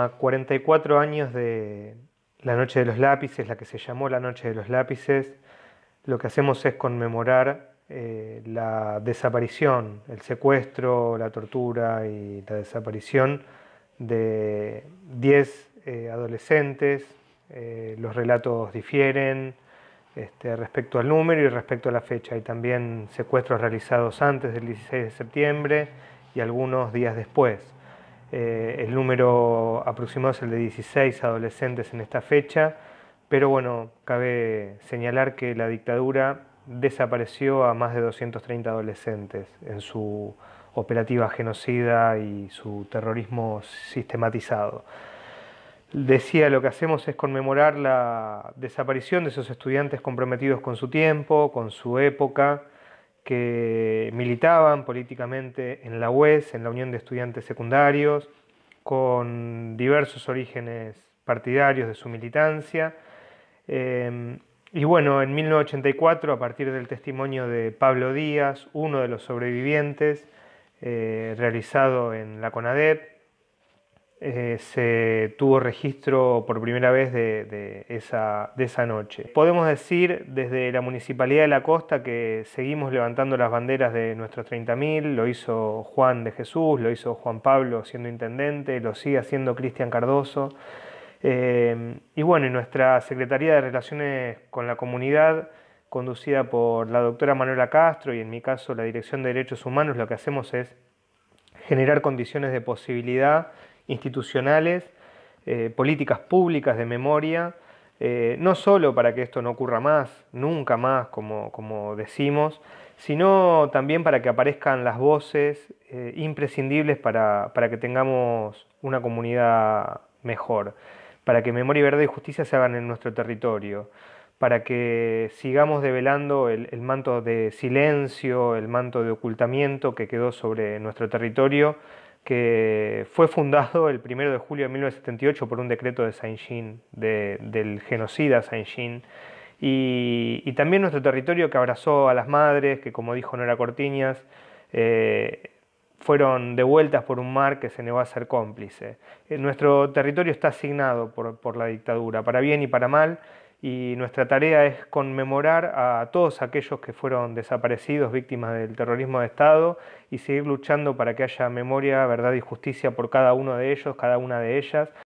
a 44 años de La Noche de los Lápices, la que se llamó La Noche de los Lápices, lo que hacemos es conmemorar eh, la desaparición, el secuestro, la tortura y la desaparición de 10 eh, adolescentes. Eh, los relatos difieren este, respecto al número y respecto a la fecha. Hay también secuestros realizados antes del 16 de septiembre y algunos días después. Eh, el número aproximado es el de 16 adolescentes en esta fecha, pero bueno, cabe señalar que la dictadura desapareció a más de 230 adolescentes en su operativa genocida y su terrorismo sistematizado. Decía, lo que hacemos es conmemorar la desaparición de esos estudiantes comprometidos con su tiempo, con su época, que militaban políticamente en la UES, en la Unión de Estudiantes Secundarios, con diversos orígenes partidarios de su militancia. Em, y bueno, en 1984, a partir del testimonio de Pablo Díaz, uno de los sobrevivientes, eh, realizado en la CONADEP, eh, se tuvo registro por primera vez de, esa, de esa noche. Podemos decir desde la Municipalidad de la Costa que seguimos levantando las banderas de nuestros 30.000, lo hizo Juan de Jesús, lo hizo Juan Pablo siendo intendente, lo sigue haciendo Cristian Cardoso. Eh, y bueno, en nuestra Secretaría de Relaciones con la Comunidad, conducida por la doctora Manuela Castro y en mi caso la Dirección de Derechos Humanos, lo que hacemos es generar condiciones de posibilidad institucionales, eh, políticas públicas de memoria, eh, no solo para que esto no ocurra más, nunca más, como, como decimos, sino también para que aparezcan las voces eh, imprescindibles para, que tengamos una comunidad mejor, para que memoria, verdad y justicia se hagan en nuestro territorio, para que sigamos develando el manto de silencio, el manto de ocultamiento que quedó sobre nuestro territorio que fue fundado el 1 de julio de 1978 por un decreto de saint del genocida saint y, también nuestro territorio que abrazó a las madres, que como dijo Nora Cortiñas, eh, fueron devueltas por un mar que se negó a ser cómplice. Eh, nuestro territorio está asignado por, por la dictadura, para bien y para mal, y nuestra tarea es conmemorar a todos aquellos que fueron desaparecidos, víctimas del terrorismo de Estado, y seguir luchando para que haya memoria, verdad y justicia por cada uno de ellos, cada una de ellas.